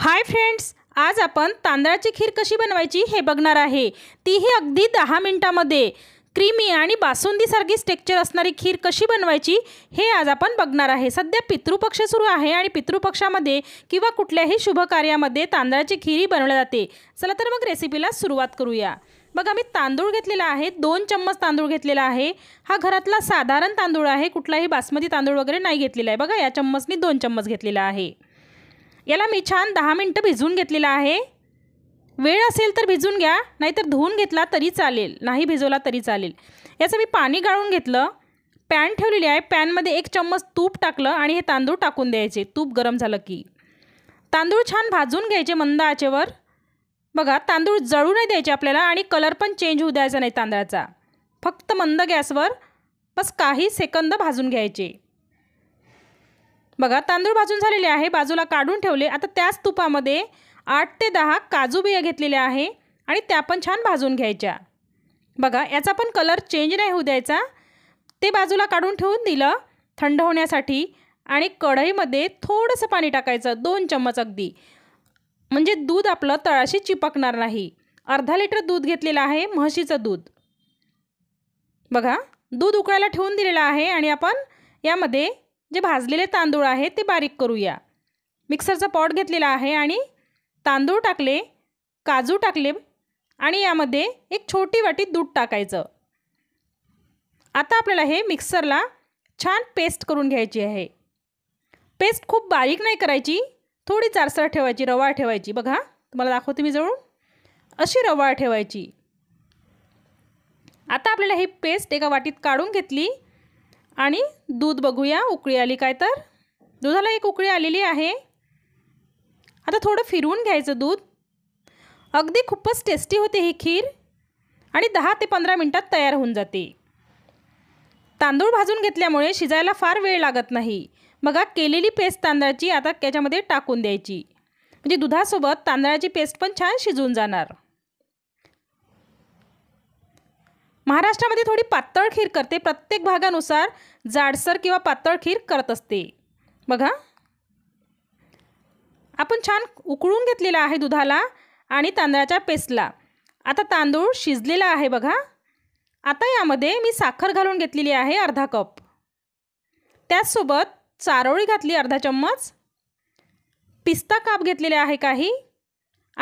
hi friends आज आपण तांदळाची खीर कशी बनवायची हे बघणार आहे तीही अगदी दहा मिनटामध्ये क्रीमी आणि बासुंदीसारखी टेक्चर असणारी खीर कशी बनवायची हे आज आपण बघणार आहे सध्या पितृपक्ष सुरू आहे आणि पितृपक्षामध्ये किंवा कुठल्याही शुभ कार्यामध्ये तांदळाची खीरही बनवली जाते चला तर मग रेसिपीला सुरुवात करूया बघा मी तांदूळ घेतलेला आहे दोन चम्मच तांदूळ घेतलेला आहे हा घरातला साधारण तांदूळ आहे कुठलाही बासमती तांदूळ वगैरे नाही घेतलेला आहे बघा या चम्मचनी दोन चम्मच घेतलेला आहे याला मी छान दहा मिनटं भिजवून घेतलेला आहे वेळ असेल तर भिजून घ्या नाहीतर धुवून घेतला तरी चालेल नाही भिजवला तरी चालेल याचं मी पाणी गाळून घेतलं पॅन ठेवलेली आहे पॅनमध्ये एक चम्मच तूप टाकलं आणि हे तांदूळ टाकून द्यायचे तूप गरम झालं की तांदूळ छान भाजून घ्यायचे मंद आचेवर बघा तांदूळ जळू नाही द्यायचे आपल्याला आणि कलर पण चेंज होऊ द्यायचा नाही तांदळाचा फक्त मंद गॅसवर बस काही सेकंद भाजून घ्यायचे बघा तांदूळ भाजून झालेले आहे बाजूला काढून ठेवले आता त्याच तुपामध्ये आठ ते दहा काजू बिया घेतलेल्या आहे आणि त्या पण छान भाजून घ्यायच्या बघा याचा पण कलर चेंज नाही होऊ द्यायचा ते बाजूला काढून ठेवून दिलं थंड होण्यासाठी आणि कढईमध्ये थोडंसं पाणी टाकायचं दोन चम्मच अगदी म्हणजे दूध आपलं तळाशी चिपकणार नाही अर्धा लिटर दूध घेतलेलं आहे म्हशीचं दूध बघा दूध उकळायला ठेवून दिलेलं आहे आणि आपण यामध्ये जे भाजलेले तांदूळ आहे ते बारीक करूया मिक्सरचा पॉट घेतलेला आहे आणि तांदूळ टाकले काजू टाकले आणि यामध्ये एक छोटी वाटी दूध टाकायचं आता आपल्याला हे मिक्सरला छान पेस्ट करून घ्यायची आहे पेस्ट खूप बारीक नाही करायची थोडी चारसर ठेवायची रवाळ ठेवायची बघा तुम्हाला दाखवते मी जवळून अशी रवाळ ठेवायची आता आपल्याला ही पेस्ट एका वाटीत काढून घेतली आणि दूध बघूया उकळी आली काय तर दुधाला एक उकळी आलेली आहे आता थोडं फिरवून घ्यायचं दूध अगदी खूपच टेस्टी होते ही खीर आणि दहा ते पंधरा मिनटात तयार होऊन जाते तांदूळ भाजून घेतल्यामुळे शिजायला फार वेळ लागत नाही बघा केलेली पेस्ट तांदळाची आता त्याच्यामध्ये टाकून द्यायची म्हणजे दुधासोबत तांदळाची पेस्ट पण छान शिजून जाणार महाराष्ट्रामध्ये थोडी पातळ खीर करते प्रत्येक भागानुसार जाडसर किंवा पातळ खीर करत असते बघा आपण छान उकळून घेतलेला आहे दुधाला आणि तांदळाच्या पेस्टला आता तांदूळ शिजलेला आहे बघा आता यामध्ये मी साखर घालून घेतलेली आहे अर्धा कप त्याचसोबत चारोळी घातली अर्धा चम्मच पिस्ता काप घेतलेला आहे काही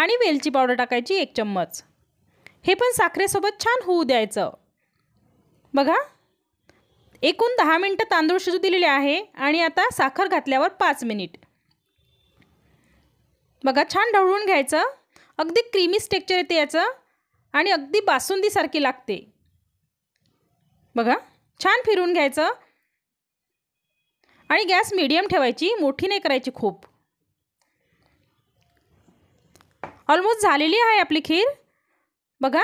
आणि वेलची पावडर टाकायची एक चम्मच हे पण साखरेसोबत छान होऊ द्यायचं बघा एकूण दहा मिनटं तांदूळ शिजू दिलेले आहे आणि आता साखर घातल्यावर पाच मिनिट बघा छान ढवळून घ्यायचं अगदी क्रीमी स्टेक्चर येते याचं आणि अगदी बासुंदीसारखी लागते बघा छान फिरून घ्यायचं आणि गॅस मीडियम ठेवायची मोठी नाही करायची खूप ऑलमोस्ट झालेली आहे आपली खीर बघा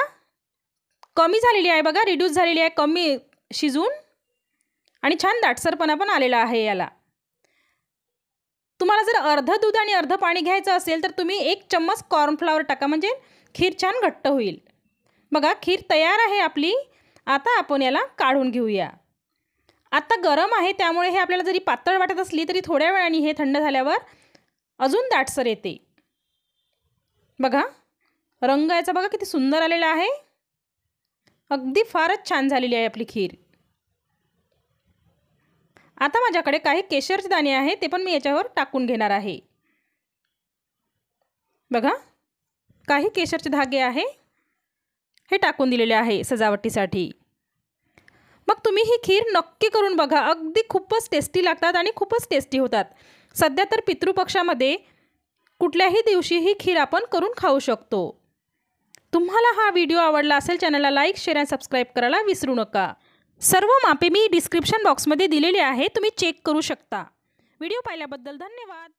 कमी झालेली आहे बघा रिड्यूस झालेली आहे कमी शिजून आणि छान दाटसरपणा पण आलेला आहे याला तुम्हाला जर अर्ध दूध आणि अर्ध पाणी घ्यायचं असेल तर तुम्ही एक चम्मच कॉर्नफ्लावर टाका म्हणजे खीर छान घट्ट होईल बघा खीर तयार आहे आपली आता आपण याला काढून घेऊया आत्ता गरम आहे त्यामुळे हे आपल्याला जरी पातळ वाटत असली तरी थोड्या वेळाने हे थंड झाल्यावर अजून दाटसर येते बघा रंग याचा बघा किती सुंदर आलेला आहे अगदी फारच छान झालेली आहे आपली खीर आता माझ्याकडे काही केशरचे दाणे आहे ते पण मी याच्यावर टाकून घेणार आहे बघा काही केशरचे धागे आहे हे टाकून दिलेले आहे सजावटीसाठी मग तुम्ही ही खीर नक्की करून बघा अगदी खूपच टेस्टी लागतात आणि खूपच टेस्टी होतात सध्या तर पितृपक्षामध्ये कुठल्याही दिवशी ही खीर आपण करून खाऊ शकतो तुम्हाला हा व्हिडिओ आवडला असेल चॅनलला लाईक शेअर अँड सबस्क्राईब करायला विसरू नका सर्व मापे मी डिस्क्रिप्शन बॉक्समध्ये दिलेली आहे तुम्ही चेक करू शकता व्हिडिओ पाहिल्याबद्दल धन्यवाद